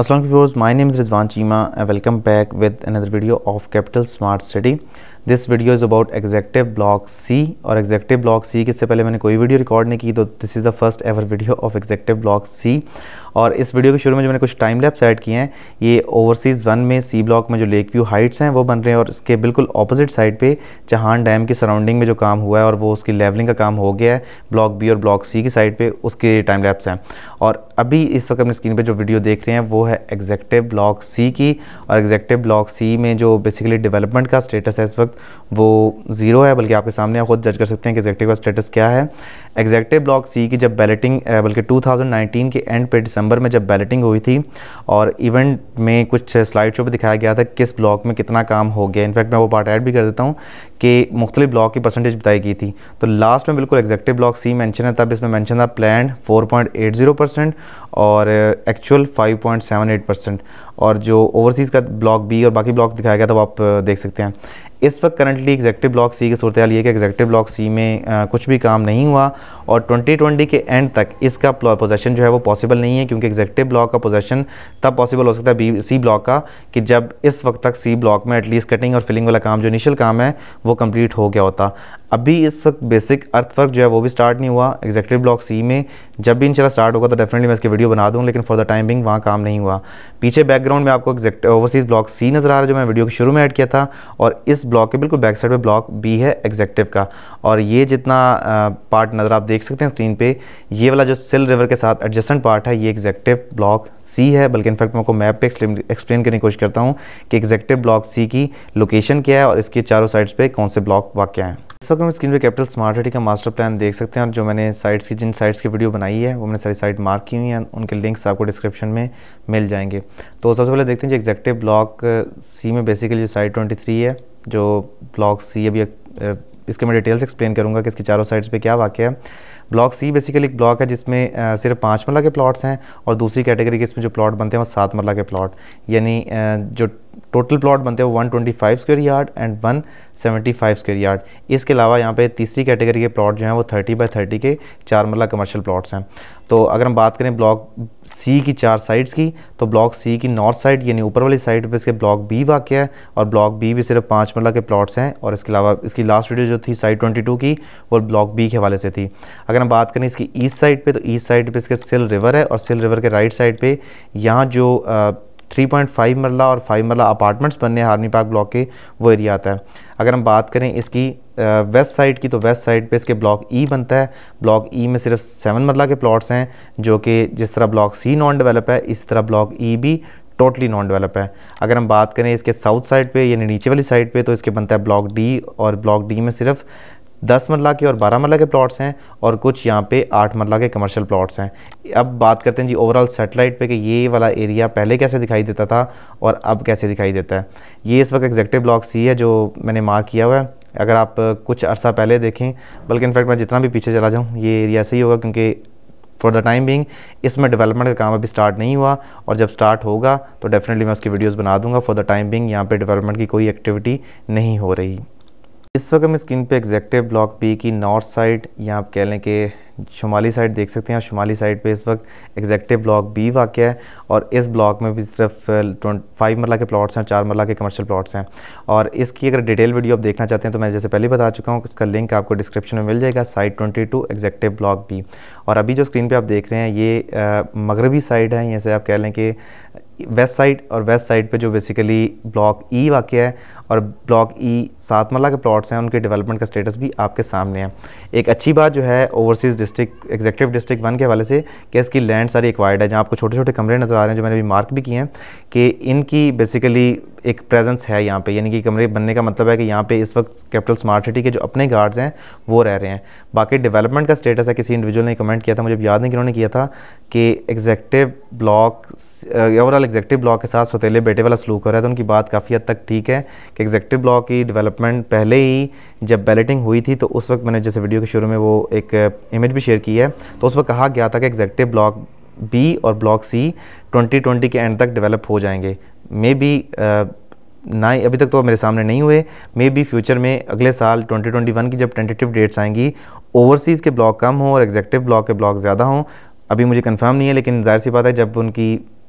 Assalamu viewers, my name is Rizwan Chima and welcome back with another video of Capital Smart City. This video is about Executive Block C or Executive Block C. Before I recorded any video, this is the first ever video of Executive Block C. और इस video के शुरू में जो मैंने कुछ time lapse add किए हैं ये ओवरसीज़ वन में सी ब्लॉक में जो लेक व्यू हाइट्स हैं वो बन रहे हैं और इसके बिल्कुल अपोजिट साइड पे चहान डैम की सराउंडिंग में जो काम हुआ है और वो उसकी लेवलिंग का काम हो गया है ब्लॉक बी और ब्लॉक सी की साइड पर उसके टाइम लैप्स हैं और अभी इस वक्त अपनी स्क्रीन पर जो वीडियो देख रहे हैं वो है एग्जैक्टिव ब्लॉक सी की और एग्जैक्टिव ब्लॉक सी में जो बेसिकली डेवलपमेंट का स्टेटस है इस वक्त वो ज़ीरो है बल्कि आपके सामने आप खुद जज कर सकते हैं कि एग्जैक्टिव का स्टेटस क्या है एग्जैक्टिव ब्लॉक सी की जब बैलेटिंग बल्कि 2019 के एंड पे दिसंबर में जब बैलेटिंग हुई थी और इवेंट में कुछ स्लाइड शो पर दिखाया गया था किस ब्लॉक में कितना काम हो गया इनफैक्ट मैं वो पार्ट ऐड भी कर देता हूँ के मुख्तलि ब्लॉक की परसेंटेज बताई गई थी तो लास्ट में बिल्कुल एग्जैक्टिव ब्लॉक सी मैंशन है तब इसमें मैंशन था प्लान जीरो परसेंट और एक्चुअल 5.78 परसेंट और जो ओवरसीज़ का ब्लॉक बी और बाकी ब्लॉक दिखाया गया था वो आप देख सकते हैं इस वक्त करंटली एग्जैक्टिव ब्लॉक सी की सूरत हाल ये कि एग्जैक्टिव ब्लॉक सी में आ, कुछ भी काम नहीं हुआ और 2020 के एंड तक इसका पोजेसन जो है वो पॉसिबल नहीं है क्योंकि एग्जैक्टिव ब्लॉक का पोजेसन तब पॉसिबल हो सकता है बी सी ब्लॉक का कि जब इस वक्त तक सी ब्लॉक में एटलीस्ट कटिंग और फिलिंग वाला काम जो इनिशियल काम है वो वो कंप्लीट हो गया होता अभी इस वक्त बेसिक अर्थवर्क जो है वो भी स्टार्ट नहीं हुआ एग्जेक्टिव ब्लॉक सी में जब भी इंशाल्लाह स्टार्ट होगा तो डेफिनेटली मैं इसकी वीडियो बना दूँ लेकिन फॉर द टाइमिंग वहाँ काम नहीं हुआ पीछे बैकग्राउंड में आपको एग्जैक्ट ओवरसीज़ ब्लॉक सी नज़र आ रहा है जो मैं वीडियो के शुरू में ऐड किया था और इस ब्लॉक के बिल्कुल बैक साइड पर ब्लॉक बी है एग्जेक्टिव का और ये जितना पार्ट नज़र आप देख सकते हैं स्क्रीन पर ये वाला जो सिल रिवर के साथ एडजस्टेंट पार्ट है ये एग्जेक्टिव ब्लॉक सी है बल्कि इनफैक्ट मैं आपको मैप पे एक्सप्लेन करने की कोशिश करता हूँ कि एग्जेक्टिव ब्लॉक सी की लोकेशन क्या है और इसके चारों साइड्स पे कौन से ब्लॉक वाक्य हैं इस वक्त हम स्क्रीन पे कैपिटल स्मार्ट सिटी का मास्टर प्लान देख सकते हैं और जो मैंने साइट्स की जिन साइट्स की वीडियो बनाई है वो मैंने सारी साइट मार्क की हुई हैं उनके लिंक्स आपको डिस्क्रिप्शन में मिल जाएंगे तो सबसे पहले देखते हैं uh, जो एग्जेक्टिव ब्लॉक सी में बेसिकली जो साइट ट्वेंटी है जो ब्लॉक सी अभी uh, इसके मैं डिटेल्स एक्सप्लेन करूँगा कि इसकी चारों साइड्स पर क्या वाक्य है ब्लॉक सी बेसिकली एक ब्लॉक है जिसमें uh, सिर्फ पाँच मरला के प्लॉट्स हैं और दूसरी कैटेगरी के इसमें जो प्लॉट बनते हैं वो सात मरला के प्लॉट यानी जो टोटल प्लॉट बनते हैं one twenty five square yard and one seventy five square yard इसके अलावा यहाँ पे तीसरी कैटेगरी के प्लॉट जो हैं वो थर्टी बाई थर्टी के चार मरला कमर्शियल प्लॉट्स हैं तो अगर हम बात करें ब्लॉक सी की चार साइड्स की तो ब्लॉक सी की नॉर्थ साइड यानी ऊपर वाली साइड पे इसके ब्लॉक बी वाक्य है और ब्लॉक बी भी सिर्फ पाँच मरला के प्लॉट्स हैं और इसके अलावा इसकी लास्ट वीडियो जो थी साइड ट्वेंटी टू की वो ब्लॉक बी के हवाले से थी अगर हम बात करें इसकी ईस्ट साइड पर तो ईस्ट साइड पर इसके सिल रिवर है और सिल रिवर के राइट साइड पर यहाँ जो 3.5 मरला और 5 मरला अपार्टमेंट्स बनने हारनी पार्क ब्लॉक के वो एरिया आता है अगर हम बात करें इसकी वेस्ट साइड की तो वेस्ट साइड पे इसके ब्लॉक ई बनता है ब्लॉक ई में सिर्फ सेवन मरला के प्लॉट्स हैं जो कि जिस तरह ब्लॉक सी नॉन डेवलप है इस तरह ब्लॉक ई भी टोटली नॉन डेवलप है अगर हम बात करें इसके साउथ साइड पर यानी नीचे वाली साइड पर तो इसके बनता है ब्लॉक डी और ब्लॉक डी में सिर्फ दस मरला के और बारह मरला के प्लॉट्स हैं और कुछ यहाँ पे आठ मरला के कमर्शियल प्लॉट्स हैं अब बात करते हैं जी ओवरऑल सेटेलाइट पे कि ये वाला एरिया पहले कैसे दिखाई देता था और अब कैसे दिखाई देता है ये इस वक्त एग्जेक्टिव ब्लॉक सी है जो मैंने मार्क किया हुआ है अगर आप कुछ अर्सा पहले देखें बल्कि इनफैक्ट मैं जितना भी पीछे चला जाऊँ ये एरिया सही होगा क्योंकि फॉर द टाइम बिंग इसमें डेवलपमेंट का काम अभी स्टार्ट नहीं हुआ और जब स्टार्ट होगा तो डेफिनेटली मैं उसकी वीडियोस बना दूंगा फॉर द टाइम बिंग यहाँ पे डेवलपमेंट की कोई एक्टिविटी नहीं हो रही इस वक्त हम स्क्रीन पे एग्जैक्टिव ब्लॉक बी की नॉर्थ साइड या आप कह लें कि शुमाली साइड देख सकते हैं और शुमाली साइड पे इस वक्त एग्जैक्टिव ब्लॉक बी वाक़ है और इस ब्लॉक में भी सिर्फ फाइव मरला के प्लॉट्स हैं चार मरला के कमर्शियल प्लॉट्स हैं और इसकी अगर डिटेल वीडियो आप देखना चाहते हैं तो मैं जैसे पहले बता चुका हूँ इसका लिंक आपको डिस्क्रिप्शन में मिल जाएगा side twenty two executive block B और अभी जो स्क्रीन पर आप देख रहे हैं ये मगरबी साइड है यहाँ से आप कह लें कि वेस्ट साइड और वेस्ट साइड पे जो बेसिकली ब्लॉक ई वाक़ है और ब्लॉक ई e सातमला के प्लॉट्स हैं उनके डेवलपमेंट का स्टेटस भी आपके सामने है एक अच्छी बात जो है overseas district executive district one के हवाले से कि इसकी लैंड सारी एक्वायर्ड है जहाँ आपको छोटे छोटे कमरे नज़र आ रहे हैं जो मैंने अभी मार्क भी किए हैं कि इनकी बेसिकली एक प्रेजेंस है यहाँ पे यानी कि कमरे बनने का मतलब है कि यहाँ पे इस वक्त कैपिटल स्मार्ट सिटी के जो अपने गार्ड्स हैं वो रह रहे हैं बाकी डेवलपमेंट का स्टेटस है किसी इंडिविजुअल ने कमेंट किया था मुझे याद नहीं कि उन्होंने किया था कि executive block overall executive block के साथ सौतेले बेटे वाला सलूक हो रहा है तो उनकी बात काफ़ी हद तक ठीक है कि एग्जेक्टिव ब्लॉक की डेवलपमेंट पहले ही जब बैलेटिंग हुई थी तो उस वक्त मैंने जैसे वीडियो के शुरू में वो एक इमेज uh, भी शेयर की है तो उस वक्त कहा गया था कि एग्जेक्टिव ब्लॉक बी और ब्लॉक सी ट्वेंटी के एंड तक डिवेलप हो जाएंगे मे बी uh, ना अभी तक तो मेरे सामने नहीं हुए मे बी फ्यूचर में अगले साल 2021 की जब टेंटेटिव डेट्स आएंगी ओवरसीज़ के ब्लॉक कम हों और एग्जेक्टिव ब्लॉक के ब्लॉक ज़्यादा हों अभी मुझे कंफर्म नहीं है लेकिन जाहिर सी बात है जब उनकी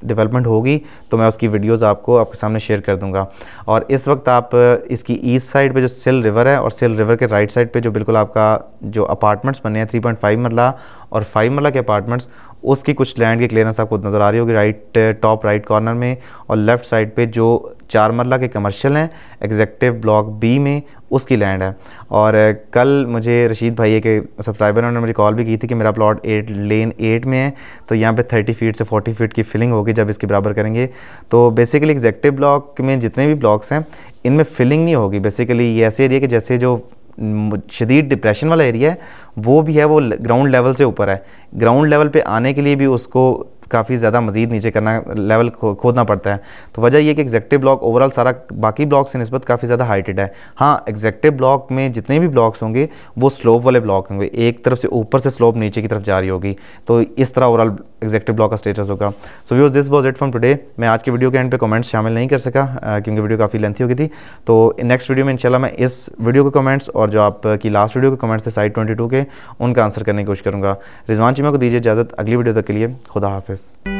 डेवलपमेंट होगी तो मैं उसकी वीडियोस आपको आपके सामने शेयर कर दूंगा और इस वक्त आप इसकी ईस्ट साइड पे जो सिल रिवर है और सिल रिवर के राइट साइड पे जो बिल्कुल आपका जो अपार्टमेंट्स बने हैं थ्री पॉइंट फाइव मरला और फाइव मरला के अपार्टमेंट्स उसकी कुछ लैंड की क्लियरेंस आपको नज़र आ रही होगी राइट टॉप राइट कॉर्नर में और लेफ़्ट साइड पर जो चार मरला के कमर्शियल हैं एग्जेक्टिव ब्लॉक बी में उसकी लैंड है और कल मुझे रशीद भाई के सब्सक्राइबर उन्होंने मुझे कॉल भी की थी कि मेरा प्लॉट एट लेन एट में है तो यहाँ पे थर्टी फीट से फोर्टी फीट की फिलिंग होगी जब इसके बराबर करेंगे तो बेसिकली एग्जेक्टिव ब्लॉक में जितने भी ब्लॉक्स हैं इनमें फिलिंग नहीं होगी बेसिकली ये ऐसे एरिया कि जैसे जो शदीद डिप्रेशन वाला एरिया है वो भी है वो ग्राउंड लेवल से ऊपर है ग्राउंड लेवल पे आने के लिए भी उसको काफ़ी ज़्यादा मजीद नीचे करना लेवल खो, खोदना पड़ता है तो वजह यह कि एग्जेक्टिव ब्लॉक ओवरऑल सारा बाकी ब्लॉक से नस्बत काफ़ी ज़्यादा हाइटेड है हाँ एग्जेक्टिव ब्लॉक में जितने भी ब्लॉक्स होंगे वो स्लोप वाले ब्लॉक होंगे एक तरफ से ऊपर से स्लोप नीचे की तरफ जा रही होगी तो इस तरह ओवरऑल एग्जेक्टिव ब्लॉक का स्टेटस होगा so views this was it from today मैं आज के वीडियो के एंड पे कमेंट्स शामिल नहीं कर सका क्योंकि वीडियो काफ़ी लेंथी हो गई थी तो नेक्स्ट वीडियो में इंशाल्लाह मैं इस वीडियो के कमेंट्स और जो आपकी लास्ट वीडियो के कमेंट्स थे साइड ट्वेंटी के उनका आंसर करने की कोशिश करूँगा रिजवान चीमा को दीजिए इजाज़त अगली वीडियो तक के लिए खुदा हाफिज़